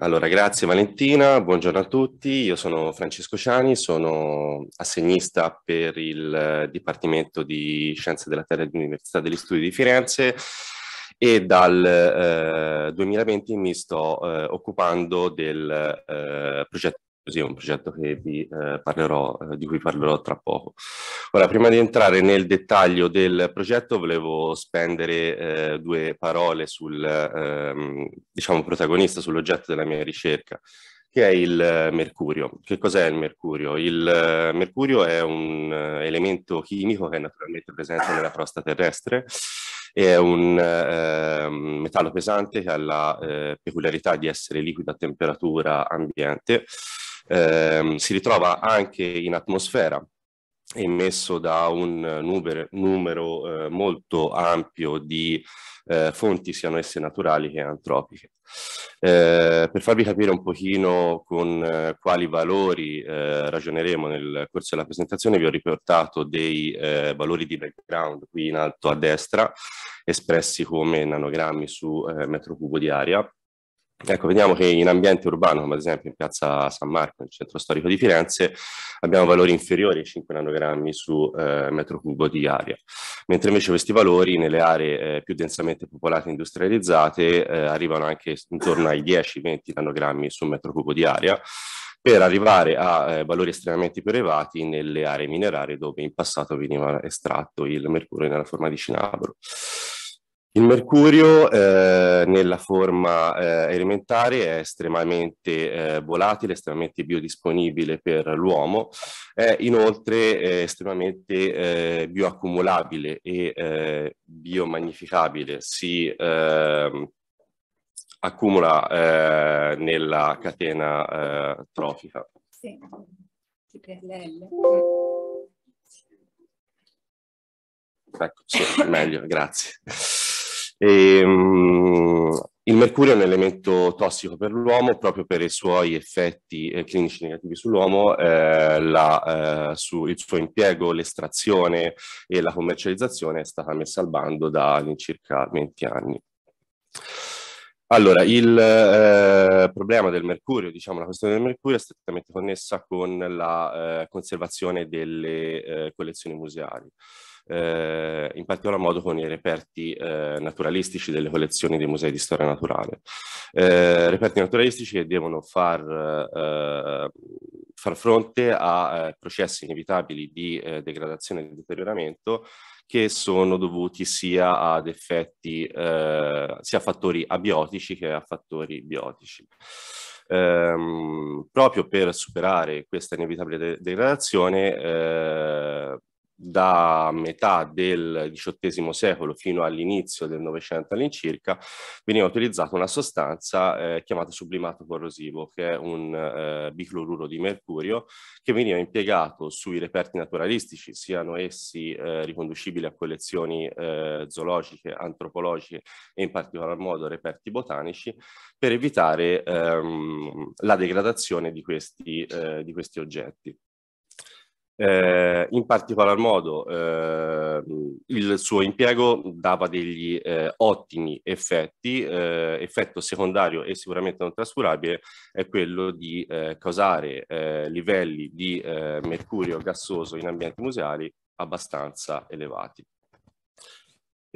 Allora, grazie Valentina, buongiorno a tutti, io sono Francesco Ciani, sono assegnista per il eh, Dipartimento di Scienze della Terra dell'Università degli Studi di Firenze e dal eh, 2020 mi sto eh, occupando del eh, progetto così è un progetto vi, eh, parlerò, eh, di cui parlerò tra poco. Ora, prima di entrare nel dettaglio del progetto, volevo spendere eh, due parole sul ehm, diciamo, protagonista, sull'oggetto della mia ricerca, che è il eh, mercurio. Che cos'è il mercurio? Il eh, mercurio è un eh, elemento chimico che è naturalmente presente nella crosta terrestre è un eh, metallo pesante che ha la eh, peculiarità di essere liquido a temperatura ambiente eh, si ritrova anche in atmosfera emesso da un numero, numero eh, molto ampio di eh, fonti, siano esse naturali che antropiche. Eh, per farvi capire un pochino con eh, quali valori eh, ragioneremo nel corso della presentazione, vi ho riportato dei eh, valori di background qui in alto a destra, espressi come nanogrammi su metro cubo di aria, Ecco, vediamo che in ambiente urbano, come ad esempio in piazza San Marco, nel centro storico di Firenze, abbiamo valori inferiori ai 5 nanogrammi su eh, metro cubo di aria, mentre invece questi valori nelle aree eh, più densamente popolate e industrializzate eh, arrivano anche intorno ai 10-20 nanogrammi su metro cubo di aria, per arrivare a eh, valori estremamente più elevati nelle aree minerarie dove in passato veniva estratto il mercurio nella forma di cinabro. Il mercurio eh, nella forma eh, elementare è estremamente eh, volatile, estremamente biodisponibile per l'uomo, è inoltre eh, estremamente eh, bioaccumulabile e eh, biomagnificabile, si ehm, accumula nella catena trofica. Sì. Ecco, sì, meglio, grazie. E, um, il mercurio è un elemento tossico per l'uomo proprio per i suoi effetti eh, clinici negativi sull'uomo, eh, eh, su, il suo impiego, l'estrazione e la commercializzazione è stata messa al bando da all'incirca 20 anni. Allora, il eh, problema del mercurio, diciamo la questione del mercurio è strettamente connessa con la eh, conservazione delle eh, collezioni museali, eh, in particolar modo con i reperti eh, naturalistici delle collezioni dei musei di storia naturale. Eh, reperti naturalistici che devono far, far fronte a processi inevitabili di degradazione e deterioramento che sono dovuti sia ad effetti, eh, sia a fattori abiotici che a fattori biotici. Ehm, proprio per superare questa inevitabile de- degradazione, eh, da metà del XVIII secolo fino all'inizio del Novecento all'incirca, veniva utilizzata una sostanza eh, chiamata sublimato corrosivo, che è un eh, bicloruro di mercurio che veniva impiegato sui reperti naturalistici, siano essi eh, riconducibili a collezioni eh, zoologiche, antropologiche e in particolar modo reperti botanici, per evitare ehm, la degradazione di questi, eh, di questi oggetti. Eh, in particolar modo eh, il suo impiego dava degli eh, ottimi effetti, eh, effetto secondario e sicuramente non trascurabile è quello di eh, causare eh, livelli di mercurio gassoso in ambienti museali abbastanza elevati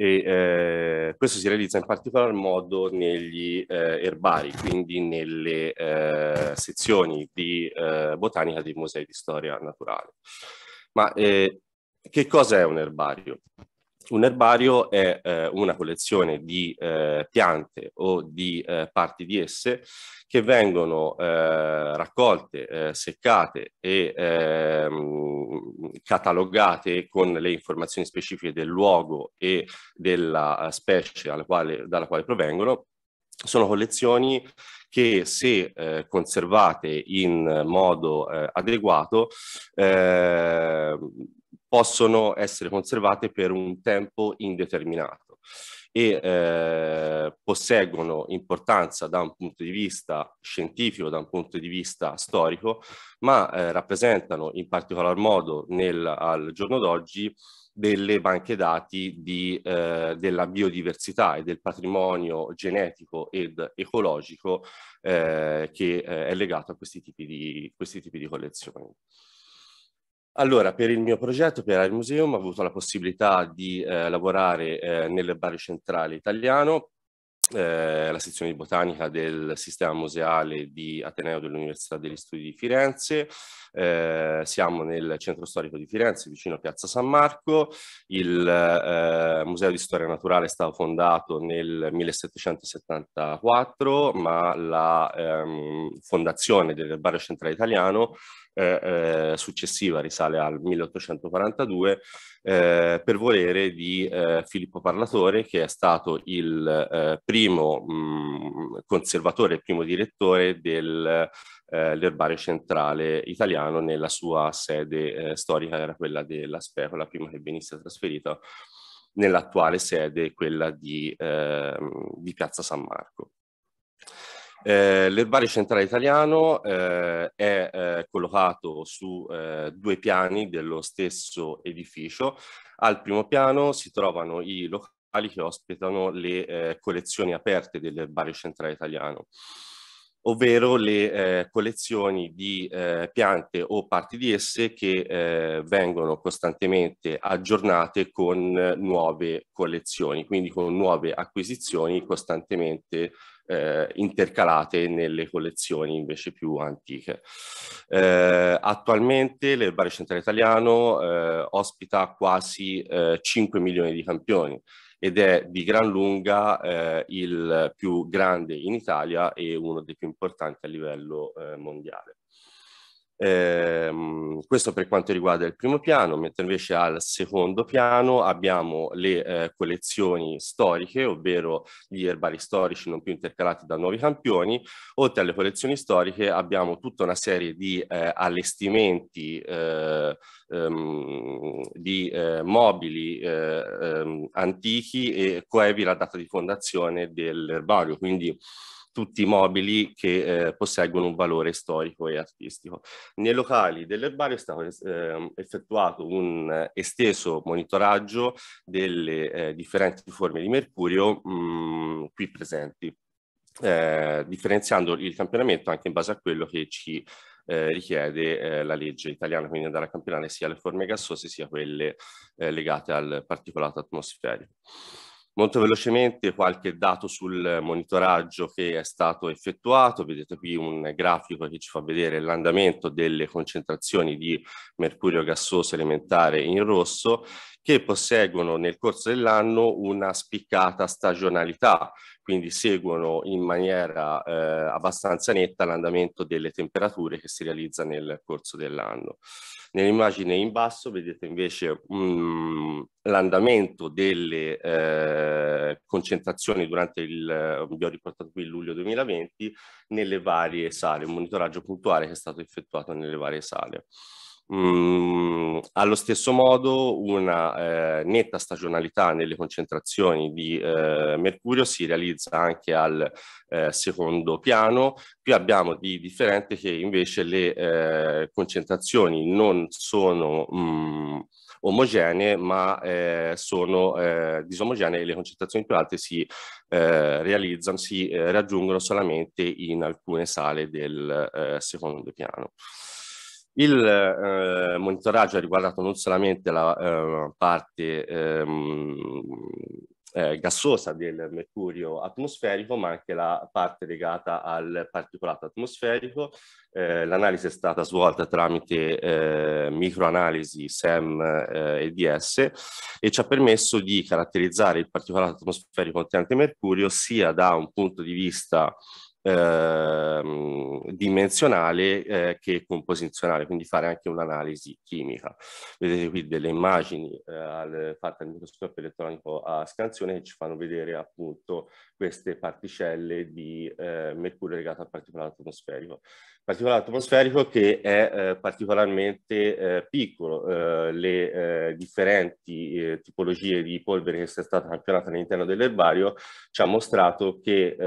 e eh, questo si realizza in particolar modo negli eh, erbari, quindi nelle eh, sezioni di eh, botanica dei musei di storia naturale. Ma eh, che cosa è un erbario? un erbario è eh, una collezione di eh, piante o di eh, parti di esse che vengono eh, raccolte, eh, seccate e ehm, catalogate con le informazioni specifiche del luogo e della eh, specie quale, dalla quale provengono. Sono collezioni che se eh, conservate in modo eh, adeguato eh, possono essere conservate per un tempo indeterminato e eh, posseggono importanza da un punto di vista scientifico, da un punto di vista storico, ma eh, rappresentano in particolar modo nel, al giorno d'oggi delle banche dati di, eh, della biodiversità e del patrimonio genetico ed ecologico eh, che eh, è legato a questi tipi di, questi tipi di collezioni. Allora, per il mio progetto, per il Museum, ho avuto la possibilità di eh, lavorare eh, barrio centrale italiano, eh, la sezione di botanica del sistema museale di Ateneo dell'Università degli Studi di Firenze. Eh, siamo nel centro storico di Firenze, vicino a Piazza San Marco. Il eh, Museo di Storia Naturale è stato fondato nel 1774, ma la ehm, fondazione barrio centrale italiano eh, eh, successiva, risale al 1842, eh, per volere di eh, Filippo Parlatore, che è stato il eh, primo mh, mm, conservatore, il primo direttore dell'erbario centrale italiano nella sua sede storica, era quella della Specola, prima che venisse trasferita nell'attuale sede, quella di, ehm, di Piazza San Marco. Eh, L'erbario centrale italiano eh, è eh, collocato su eh, due piani dello stesso edificio. Al primo piano si trovano i locali che ospitano le eh, collezioni aperte dell'erbario centrale italiano ovvero le eh, collezioni di piante o parti di esse che vengono costantemente aggiornate con nuove collezioni, quindi con nuove acquisizioni costantemente aggiornate eh, intercalate nelle collezioni invece più antiche. Eh, attualmente l'Erbario Centrale Italiano eh, ospita quasi eh, 5 milioni di campioni ed è di gran lunga eh, il più grande in Italia e uno dei più importanti a livello eh, mondiale. Eh, questo per quanto riguarda il primo piano, mentre invece al secondo piano abbiamo le eh, collezioni storiche, ovvero gli erbari storici non più intercalati da nuovi campioni. Oltre alle collezioni storiche abbiamo tutta una serie di eh, allestimenti eh, ehm, di eh, mobili eh, ehm, antichi e coevi la data di fondazione dell'erbario. Quindi tutti i mobili che eh, posseggono un valore storico e artistico. Nei locali dell'erbario è stato eh, effettuato un esteso monitoraggio delle eh, differenti forme di mercurio mh, mm, qui presenti, eh, differenziando il campionamento anche in base a quello che ci eh, richiede eh, la legge italiana, quindi andare a campionare sia le forme gassose sia quelle legate al particolato atmosferico. Molto velocemente qualche dato sul monitoraggio che è stato effettuato, vedete qui un grafico che ci fa vedere l'andamento delle concentrazioni di mercurio gassoso elementare in rosso che posseggono nel corso dell'anno una spiccata stagionalità, quindi seguono in maniera eh, abbastanza netta l'andamento delle temperature che si realizza nel corso dell'anno. Nell'immagine in basso vedete invece mm, l'andamento delle eh, concentrazioni durante il, eh, vi ho riportato qui il luglio 2020, nelle varie sale, un monitoraggio puntuale che è stato effettuato nelle varie sale. Mm, allo stesso modo una eh, netta stagionalità nelle concentrazioni di eh, mercurio si realizza anche al eh, secondo piano, qui abbiamo di differente che invece le eh, concentrazioni non sono mm, omogenee ma eh, sono eh, disomogenee e le concentrazioni più alte si realizzano, si raggiungono solamente in alcune sale del secondo piano. Il eh, monitoraggio ha riguardato non solamente la eh, parte ehm, eh, gassosa del mercurio atmosferico, ma anche la parte legata al particolato atmosferico. Eh, l'analisi è stata svolta tramite eh, microanalisi SEM eh, EDS e ci ha permesso di caratterizzare il particolato atmosferico contenente mercurio sia da un punto di vista Ehm, dimensionale eh, che composizionale, quindi fare anche un'analisi chimica. Vedete qui delle immagini eh, fatte al microscopio elettronico a scansione che ci fanno vedere appunto queste particelle di eh, mercurio legato al particolato atmosferico. Particolato atmosferico che è eh, particolarmente eh, piccolo, eh, le differenti tipologie di polvere che si è stata campionata all'interno dell'erbario ci ha mostrato che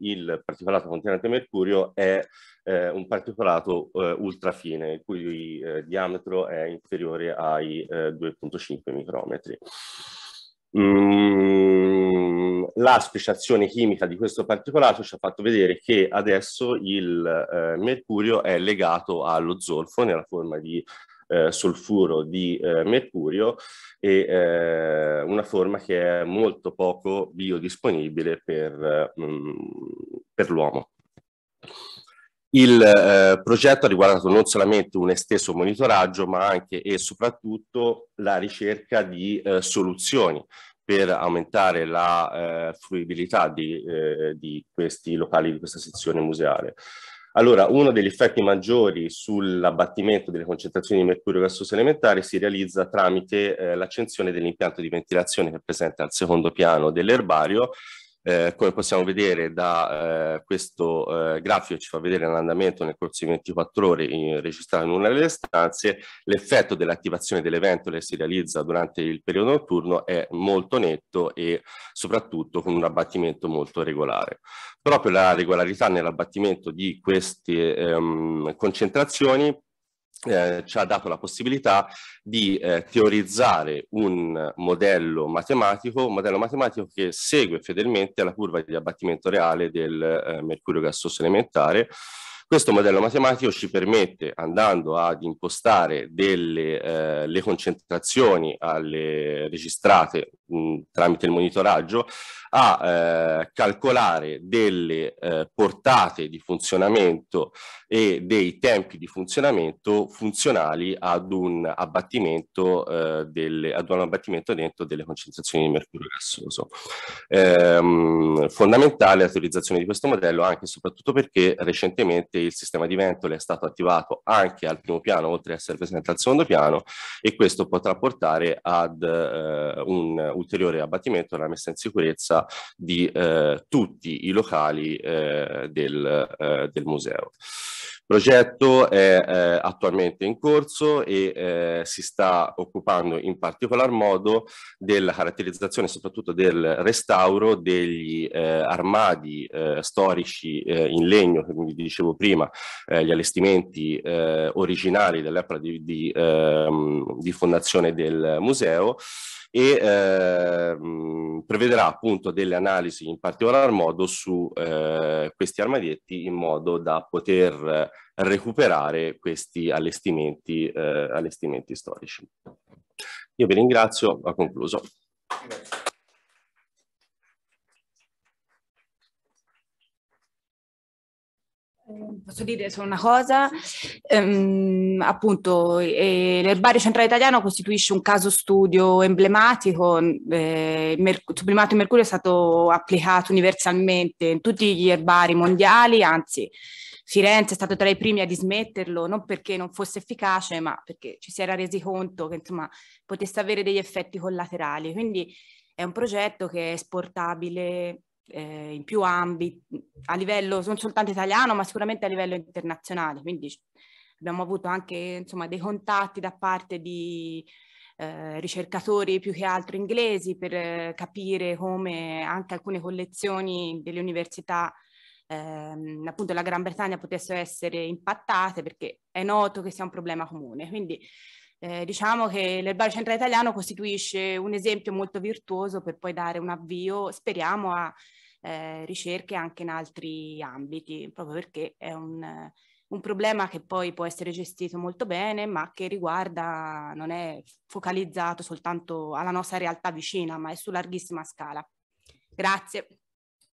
il particolato particolato contenente mercurio è eh, un particolato eh, ultrafine, il cui eh, diametro è inferiore ai 2,5 eh, micrometri. Mm, la speciazione chimica di questo particolato ci ha fatto vedere che adesso il eh, mercurio è legato allo zolfo nella forma di eh, solfuro di eh, mercurio e eh, una forma che è molto poco biodisponibile per, mh, eh, mm, per l'uomo. Il eh, progetto ha riguardato non solamente un esteso monitoraggio, ma anche e soprattutto la ricerca di eh, soluzioni per aumentare la eh, fruibilità di, eh, di, questi locali, di questa sezione museale. Allora, uno degli effetti maggiori sull'abbattimento delle concentrazioni di mercurio gassoso elementare si realizza tramite eh, l'accensione dell'impianto di ventilazione che è presente al secondo piano dell'erbario, eh, come possiamo vedere da eh, questo eh, grafico ci fa vedere l'andamento nel corso di 24 ore in, registrato in una delle stanze, l'effetto dell'attivazione delle ventole che si realizza durante il periodo notturno è molto netto e soprattutto con un abbattimento molto regolare. Proprio la regolarità nell'abbattimento di queste ehm, concentrazioni eh, ci ha dato la possibilità di eh, teorizzare un modello matematico, un modello matematico che segue fedelmente la curva di abbattimento reale del eh, mercurio gassoso elementare. Questo modello matematico ci permette, andando ad impostare delle, eh, le concentrazioni alle registrate mh, tramite il monitoraggio, a eh, calcolare delle eh, portate di funzionamento e dei tempi di funzionamento funzionali ad un abbattimento, eh, delle, ad un abbattimento dentro delle concentrazioni di mercurio gassoso. Ehm, fondamentale l'autorizzazione di questo modello anche e soprattutto perché recentemente il sistema di ventole è stato attivato anche al primo piano oltre ad essere presente al secondo piano e questo potrà portare ad eh, un ulteriore abbattimento e alla messa in sicurezza di eh, tutti i locali eh, del, eh, del museo progetto è eh, attualmente in corso e eh, si sta occupando in particolar modo della caratterizzazione soprattutto del restauro degli eh, armadi eh, storici eh, in legno, come vi dicevo prima, eh, gli allestimenti originali dell'epoca di, di, ehm, di fondazione del museo e eh, prevederà appunto delle analisi in particolar modo su eh, questi armadietti in modo da poter recuperare questi allestimenti, eh, allestimenti storici. Io vi ringrazio, ho concluso. Grazie. Ehm, posso dire solo una cosa, ehm, appunto eh, l'erbario centrale italiano costituisce un caso studio emblematico, eh, il, il sublimato di mercurio è stato applicato universalmente in tutti gli erbari mondiali, anzi Firenze è stato tra i primi a dismetterlo, non perché non fosse efficace, ma perché ci si era resi conto che insomma, potesse avere degli effetti collaterali. Quindi è un progetto che è esportabile eh, in più ambiti, a livello non soltanto italiano, ma sicuramente a livello internazionale. Quindi abbiamo avuto anche insomma, dei contatti da parte di eh, ricercatori più che altro inglesi per eh, capire come anche alcune collezioni delle università ehm, appunto la Gran Bretagna potessero essere impattate perché è noto che sia un problema comune. Quindi eh, diciamo che l'erbario centrale italiano costituisce un esempio molto virtuoso per poi dare un avvio, speriamo, a eh, ricerche anche in altri ambiti, proprio perché è un, un problema che poi può essere gestito molto bene, ma che riguarda, non è focalizzato soltanto alla nostra realtà vicina, ma è su larghissima scala. Grazie.